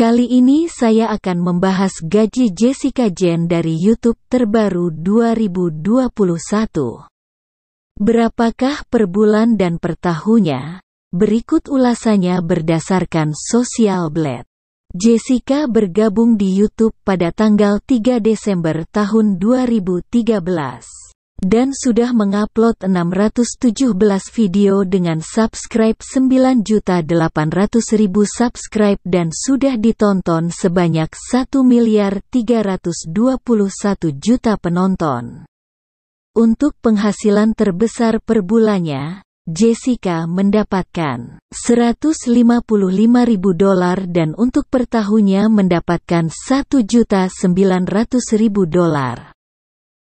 Kali ini saya akan membahas gaji Jessica Jen dari YouTube terbaru 2021. Berapakah per bulan dan per tahunnya? Berikut ulasannya berdasarkan Social Blade. Jessica bergabung di YouTube pada tanggal 3 Desember tahun 2013 dan sudah mengupload 617 video dengan subscribe 9.800.000 subscribe dan sudah ditonton sebanyak 1 miliar 321 juta penonton. Untuk penghasilan terbesar per bulannya, Jessica mendapatkan 155.000 dolar dan untuk per tahunnya mendapatkan 1.900.000 dolar.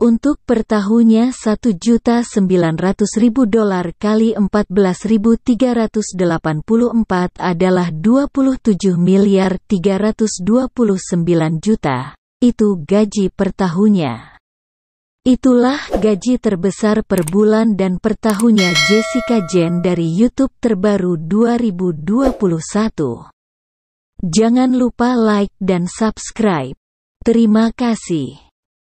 Untuk per tahunnya 1.900.000 dolar kali 14.384 adalah 27 miliar 329 juta. Itu gaji per tahunnya. Itulah gaji terbesar per bulan dan per tahunnya Jessica Jen dari YouTube terbaru 2021. Jangan lupa like dan subscribe. Terima kasih.